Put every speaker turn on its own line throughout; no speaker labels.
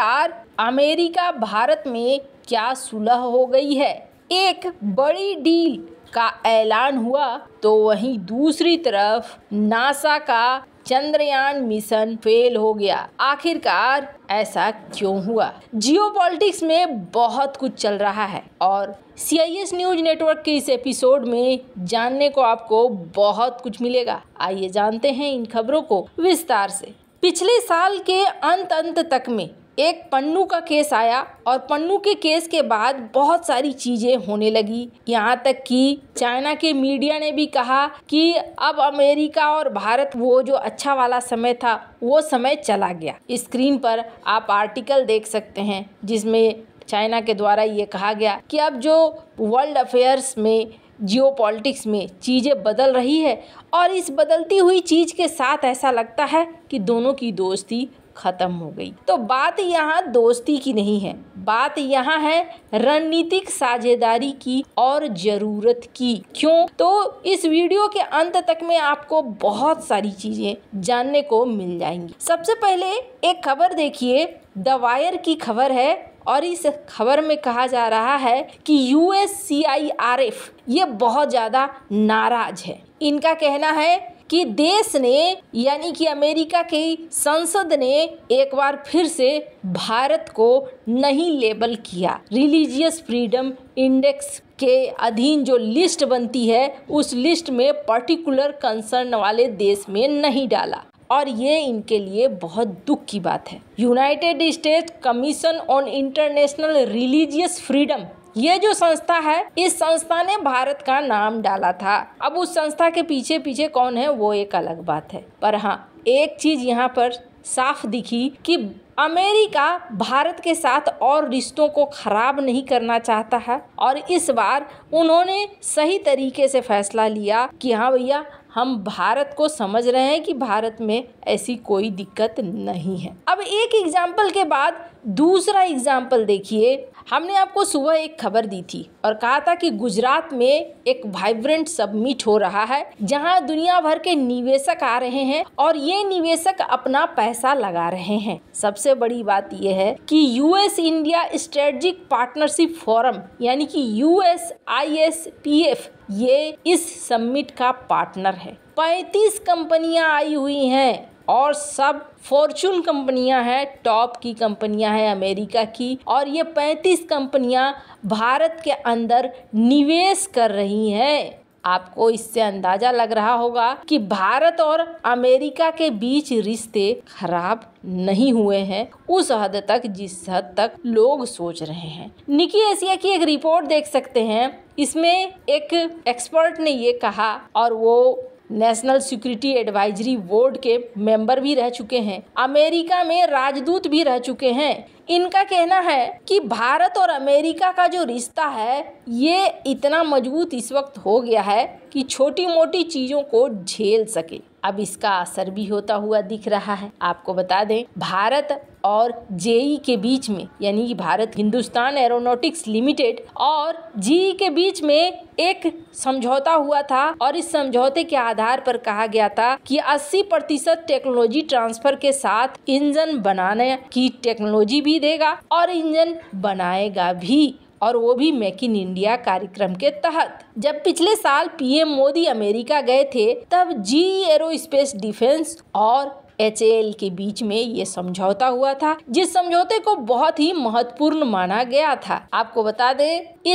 आखिरकार अमेरिका भारत में क्या सुलह हो गई है एक बड़ी डील का ऐलान हुआ तो वहीं दूसरी तरफ नासा का चंद्रयान मिशन फेल हो गया आखिरकार ऐसा क्यों हुआ जियोपॉलिटिक्स में बहुत कुछ चल रहा है और C I S news network के इस एपिसोड में जानने को आपको बहुत कुछ मिलेगा आइए जानते हैं इन खबरों को विस्तार से पिछले साल के अंत अंत तक में एक पन्नू का केस आया और पन्नू के केस के बाद बहुत सारी चीज़ें होने लगी यहाँ तक कि चाइना के मीडिया ने भी कहा कि अब अमेरिका और भारत वो जो अच्छा वाला समय था वो समय चला गया स्क्रीन पर आप आर्टिकल देख सकते हैं जिसमें चाइना के द्वारा ये कहा गया कि अब जो वर्ल्ड अफेयर्स में जियो में चीज़ें बदल रही है और इस बदलती हुई चीज़ के साथ ऐसा लगता है कि दोनों की दोस्ती ख़त्म हो गई तो बात यहाँ दोस्ती की नहीं है बात यहाँ है रणनीतिक साझेदारी की और ज़रूरत की क्यों तो इस वीडियो के अंत तक में आपको बहुत सारी चीज़ें जानने को मिल जाएंगी सबसे पहले एक खबर देखिए द वायर की खबर है और इस खबर में कहा जा रहा है कि यू ये बहुत ज़्यादा नाराज है इनका कहना है कि देश ने यानी कि अमेरिका की संसद ने एक बार फिर से भारत को नहीं लेबल किया रिलीजियस फ्रीडम इंडेक्स के अधीन जो लिस्ट बनती है उस लिस्ट में पर्टिकुलर कंसर्न वाले देश में नहीं डाला और ये इनके लिए बहुत दुख की बात है United State Commission on International Religious Freedom ये जो संस्था है इस संस्था ने भारत का नाम डाला था अब उस संस्था के पीछे पीछे कौन है वो एक अलग बात है पर हाँ एक चीज यहाँ पर साफ दिखी कि अमेरिका भारत के साथ और रिश्तों को ख़राब नहीं करना चाहता है और इस बार उन्होंने सही तरीके से फैसला लिया कि हाँ भैया हम भारत को समझ रहे हैं कि भारत में ऐसी कोई दिक्कत नहीं है अब एक एग्जाम्पल के बाद दूसरा एग्जाम्पल देखिए हमने आपको सुबह एक खबर दी थी और कहा था कि गुजरात में एक वाइब्रेंट सबमिट हो रहा है जहां दुनिया भर के निवेशक आ रहे हैं और ये निवेशक अपना पैसा लगा रहे हैं सबसे सबसे बड़ी बात यह है कि US India strategic partnership forum यानी कि US I S P F ये इस समिट का पार्टनर है 35 कंपनियां आई हुई हैं और सब फॉर्चून कंपनियां हैं टॉप की कंपनियां हैं अमेरिका की और ये 35 कंपनियां भारत के अंदर निवेश कर रही हैं आपको इससे अंदाजा लग रहा होगा कि भारत और अमेरिका के बीच रिश्ते खराब नहीं हुए हैं उस हद तक जिस हद तक लोग सोच रहे हैं निकी एशिया की एक रिपोर्ट देख सकते हैं इसमें एक एक्सपर्ट ने ये कहा और वो नेशनल सिक्योरिटी एडवाइजरी बोर्ड के मेंबर भी रह चुके हैं अमेरिका में राजदूत भी रह चुके हैं इनका कहना है कि भारत और अमेरिका का जो रिश्ता है ये इतना मजबूत इस वक्त हो गया है कि छोटी मोटी चीज़ों को झेल सके अब इसका असर भी होता हुआ दिख रहा है आपको बता दें भारत और जेई के बीच में यानी कि भारत हिंदुस्तान एरोनॉटिक्स लिमिटेड और जीई के बीच में एक समझौता हुआ था और इस समझौते के आधार पर कहा गया था कि 80 प्रतिशत टेक्नोलॉजी ट्रांसफर के साथ इंजन बनाने की टेक्नोलॉजी भी देगा और इंजन बनाएगा भी और वो भी मेक इन इंडिया कार्यक्रम के तहत जब पिछले साल पीएम मोदी अमेरिका गए थे तब जी एरो स्पेस डिफेंस और एच के बीच में ये समझौता हुआ था जिस समझौते को बहुत ही महत्वपूर्ण माना गया था आपको बता दे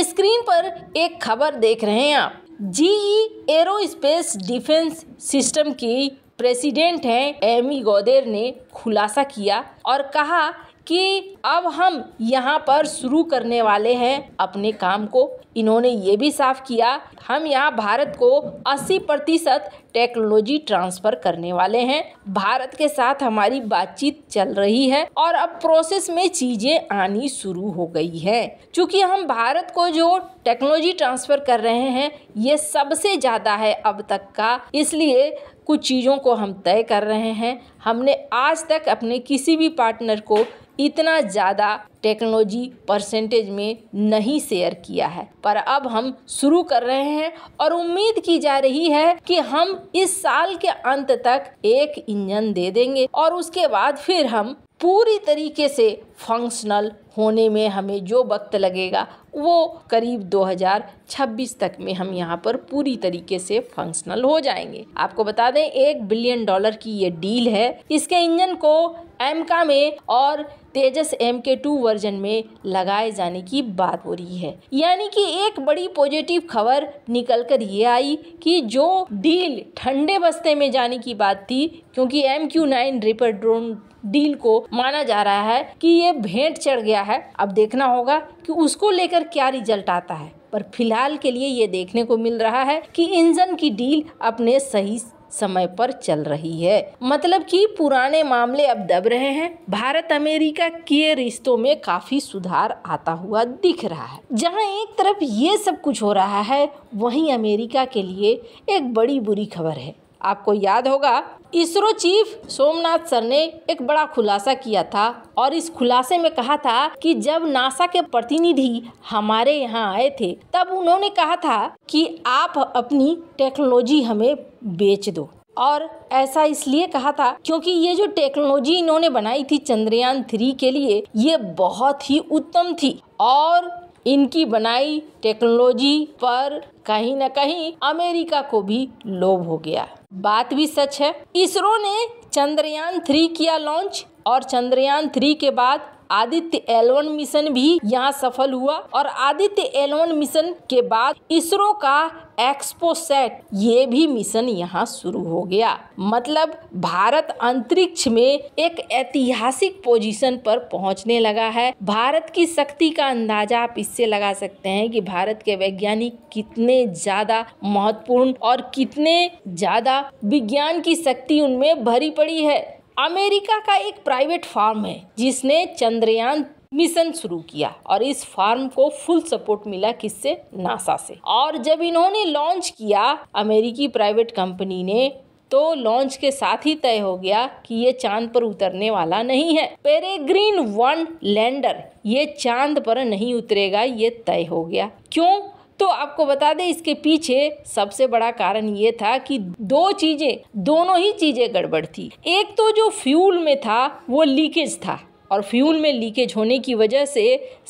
स्क्रीन पर एक खबर देख रहे हैं आप जीई एरोस्पेस डिफेंस सिस्टम की प्रेसिडेंट हैं एमी गोदेर ने खुलासा किया और कहा कि अब हम यहाँ पर शुरू करने वाले हैं अपने काम को इन्होंने ये भी साफ किया हम यहाँ भारत को 80 प्रतिशत टेक्नोलॉजी ट्रांसफ़र करने वाले हैं भारत के साथ हमारी बातचीत चल रही है और अब प्रोसेस में चीज़ें आनी शुरू हो गई है क्योंकि हम भारत को जो टेक्नोलॉजी ट्रांसफ़र कर रहे हैं ये सबसे ज़्यादा है अब तक का इसलिए कुछ चीज़ों को हम तय कर रहे हैं हमने आज तक अपने किसी भी पार्टनर को इतना ज़्यादा टेक्नोलॉजी परसेंटेज में नहीं शेयर किया है पर अब हम शुरू कर रहे हैं और उम्मीद की जा रही है कि हम इस साल के अंत तक एक इंजन दे देंगे और उसके बाद फिर हम पूरी तरीके से फंक्शनल होने में हमें जो वक्त लगेगा वो करीब 2026 तक में हम यहाँ पर पूरी तरीके से फंक्शनल हो जाएंगे आपको बता दें एक बिलियन डॉलर की ये डील है इसके इंजन को एमका में और Tejas M K two version में लगाए जाने की बात हो रही है यानी कि एक बड़ी पॉजिटिव खबर निकल कर ये आई कि जो डील ठंडे बस्ते में जाने की बात थी क्योंकि M Q nine reaper drone deal को माना जा रहा है कि ये भेंट चढ़ गया है अब देखना होगा कि उसको लेकर क्या रिजल्ट आता है पर फिलहाल के लिए ये देखने को मिल रहा है कि इंजन की डील अपने सही समय पर चल रही है मतलब कि पुराने मामले अब दब रहे हैं भारत अमेरिका के रिश्तों में काफी सुधार आता हुआ दिख रहा है जहां एक तरफ ये सब कुछ हो रहा है वहीं अमेरिका के लिए एक बड़ी बुरी खबर है आपको याद होगा इसरो चीफ सोमनाथ सर ने एक बड़ा खुलासा किया था और इस खुलासे में कहा था कि जब नासा के प्रतिनिधि हमारे यहाँ आए थे तब उन्होंने कहा था कि आप अपनी टेक्नोलॉजी हमें बेच दो और ऐसा इसलिए कहा था क्योंकि ये जो टेक्नोलॉजी इन्होंने बनाई थी चंद्रयान थ्री के लिए ये बहुत ही उत्तम थी और इनकी बनाई टेक्नोलॉजी पर कहीं ना कहीं अमेरिका को भी लोभ हो गया बात भी सच है इसरो ने चंद्रयान थ्री किया लॉन्च और चंद्रयान थ्री के बाद आदित्य एलवन मिशन भी यहाँ सफल हुआ और आदित्य एलवन मिशन के बाद इसरो का एक्सपोसेट ये भी मिशन यहाँ शुरू हो गया मतलब भारत अंतरिक्ष में एक ऐतिहासिक पोजीशन पर पहुँचने लगा है भारत की शक्ति का अंदाजा आप इससे लगा सकते हैं कि भारत के वैज्ञानिक कितने ज्यादा महत्वपूर्ण और कितने ज्यादा विज्ञान की शक्ति उनमें भरी पड़ी है अमेरिका का एक प्राइवेट फार्म है जिसने चंद्रयान मिशन शुरू किया और इस फार्म को फुल सपोर्ट मिला किससे नासा से और जब इन्होंने लॉन्च किया अमेरिकी प्राइवेट कंपनी ने तो लॉन्च के साथ ही तय हो गया कि ये चांद पर उतरने वाला नहीं है पेरेग्रीन वन लैंडर ये चांद पर नहीं उतरेगा ये तय हो गया क्यों तो आपको बता दें इसके पीछे सबसे बड़ा कारण ये था कि दो चीजें दोनों ही चीजें गड़बड़ थी एक तो जो फ्यूल में था वो लीकेज था और फ्यूल में लीकेज होने की वजह से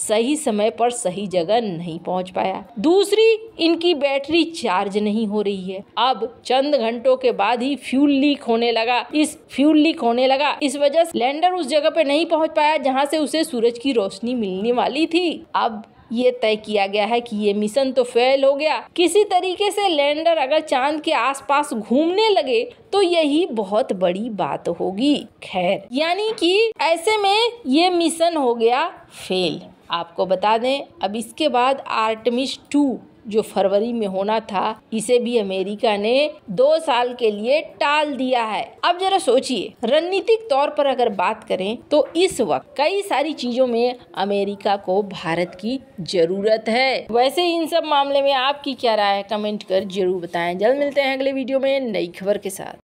सही समय पर सही जगह नहीं पहुंच पाया दूसरी इनकी बैटरी चार्ज नहीं हो रही है अब चंद घंटों के बाद ही फ्यूल लीक होने लगा इस फ्यूल लीक होने लगा इस वजह से लैंडर उस जगह पे नहीं पहुंच पाया जहां से उसे सूरज की रोशनी मिलने वाली थी अब ये तय किया गया है कि ये मिशन तो फेल हो गया किसी तरीके से लैंडर अगर चांद के आसपास घूमने लगे तो यही बहुत बड़ी बात होगी खैर यानी कि ऐसे में ये मिशन हो गया फेल आपको बता दें अब इसके बाद आर्टमिस टू जो फरवरी में होना था इसे भी अमेरिका ने दो साल के लिए टाल दिया है अब जरा सोचिए रणनीतिक तौर पर अगर बात करें तो इस वक्त कई सारी चीजों में अमेरिका को भारत की जरूरत है वैसे इन सब मामले में आपकी क्या राय है कमेंट कर जरूर बताएं जल्द मिलते हैं अगले वीडियो में नई खबर के साथ